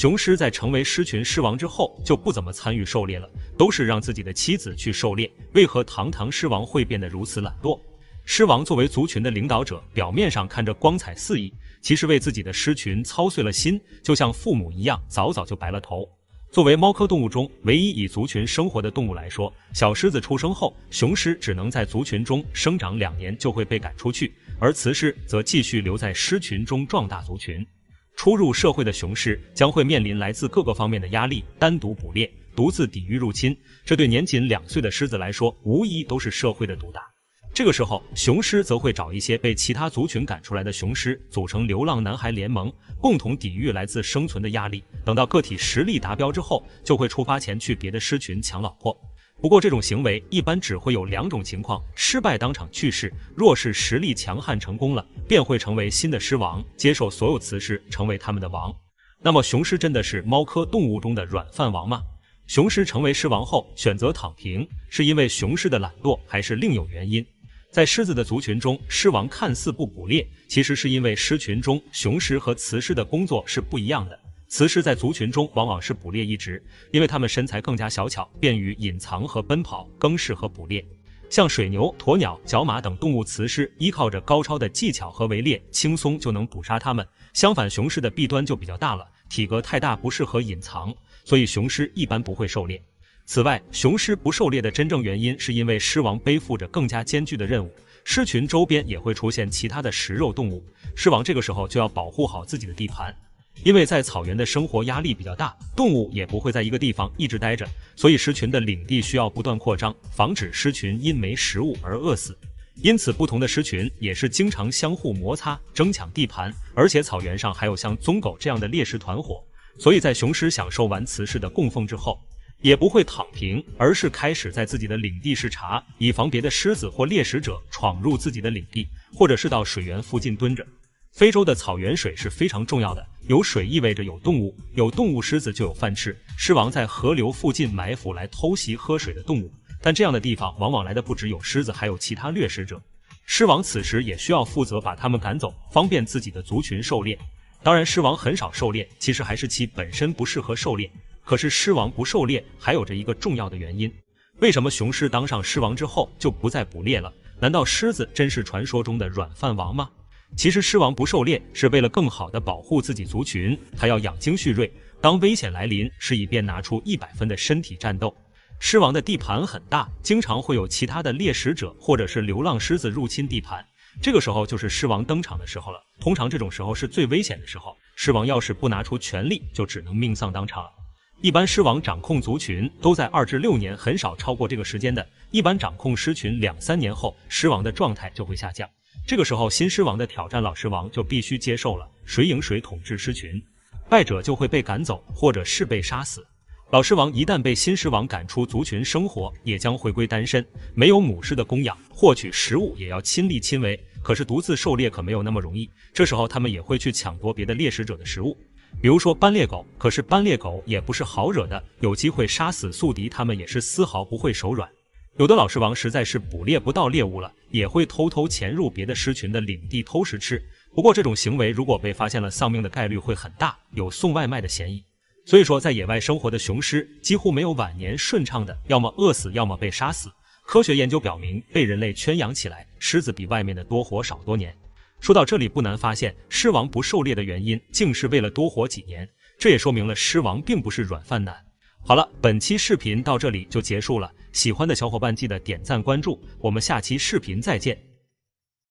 雄狮在成为狮群狮王之后就不怎么参与狩猎了，都是让自己的妻子去狩猎。为何堂堂狮王会变得如此懒惰？狮王作为族群的领导者，表面上看着光彩四溢，其实为自己的狮群操碎了心，就像父母一样，早早就白了头。作为猫科动物中唯一以族群生活的动物来说，小狮子出生后，雄狮只能在族群中生长两年，就会被赶出去，而雌狮则继续留在狮群中壮大族群。初入社会的雄狮将会面临来自各个方面的压力，单独捕猎、独自抵御入侵，这对年仅两岁的狮子来说，无疑都是社会的毒打。这个时候，雄狮则会找一些被其他族群赶出来的雄狮，组成流浪男孩联盟，共同抵御来自生存的压力。等到个体实力达标之后，就会出发前去别的狮群抢老婆。不过这种行为一般只会有两种情况：失败当场去世；若是实力强悍成功了，便会成为新的狮王，接受所有雌狮，成为他们的王。那么雄狮真的是猫科动物中的软饭王吗？雄狮成为狮王后选择躺平，是因为雄狮的懒惰，还是另有原因？在狮子的族群中，狮王看似不捕猎，其实是因为狮群中雄狮和雌狮的工作是不一样的。雌狮在族群中往往是捕猎一职，因为它们身材更加小巧，便于隐藏和奔跑，更适合捕猎。像水牛、鸵鸟、角马等动物，雌狮依靠着高超的技巧和围猎，轻松就能捕杀它们。相反，雄狮的弊端就比较大了，体格太大不适合隐藏，所以雄狮一般不会狩猎。此外，雄狮不狩猎的真正原因，是因为狮王背负着更加艰巨的任务，狮群周边也会出现其他的食肉动物，狮王这个时候就要保护好自己的地盘。因为在草原的生活压力比较大，动物也不会在一个地方一直待着，所以狮群的领地需要不断扩张，防止狮群因没食物而饿死。因此，不同的狮群也是经常相互摩擦、争抢地盘。而且草原上还有像棕狗这样的猎食团伙，所以在雄狮享受完雌狮的供奉之后，也不会躺平，而是开始在自己的领地视察，以防别的狮子或猎食者闯入自己的领地，或者是到水源附近蹲着。非洲的草原水是非常重要的。有水意味着有动物，有动物，狮子就有饭吃。狮王在河流附近埋伏，来偷袭喝水的动物。但这样的地方往往来的不只有狮子，还有其他掠食者。狮王此时也需要负责把他们赶走，方便自己的族群狩猎。当然，狮王很少狩猎，其实还是其本身不适合狩猎。可是狮王不狩猎，还有着一个重要的原因：为什么雄狮当上狮王之后就不再捕猎了？难道狮子真是传说中的软饭王吗？其实狮王不狩猎是为了更好的保护自己族群，他要养精蓄锐。当危险来临，是以便拿出一百分的身体战斗。狮王的地盘很大，经常会有其他的猎食者或者是流浪狮子入侵地盘，这个时候就是狮王登场的时候了。通常这种时候是最危险的时候，狮王要是不拿出全力，就只能命丧当场。一般狮王掌控族群都在二至六年，很少超过这个时间的。一般掌控狮群两三年后，狮王的状态就会下降。这个时候，新狮王的挑战老狮王就必须接受了，谁赢谁统治狮群，败者就会被赶走，或者是被杀死。老狮王一旦被新狮王赶出族群，生活也将回归单身，没有母狮的供养，获取食物也要亲力亲为。可是独自狩猎可没有那么容易，这时候他们也会去抢夺别的猎食者的食物，比如说斑鬣狗。可是斑鬣狗也不是好惹的，有机会杀死宿敌，他们也是丝毫不会手软。有的老狮王实在是捕猎不到猎物了，也会偷偷潜入别的狮群的领地偷食吃。不过这种行为如果被发现了，丧命的概率会很大，有送外卖的嫌疑。所以说，在野外生活的雄狮几乎没有晚年顺畅的，要么饿死，要么被杀死。科学研究表明，被人类圈养起来，狮子比外面的多活少多年。说到这里，不难发现，狮王不狩猎的原因竟是为了多活几年。这也说明了狮王并不是软饭男。好了，本期视频到这里就结束了。喜欢的小伙伴记得点赞关注，我们下期视频再见。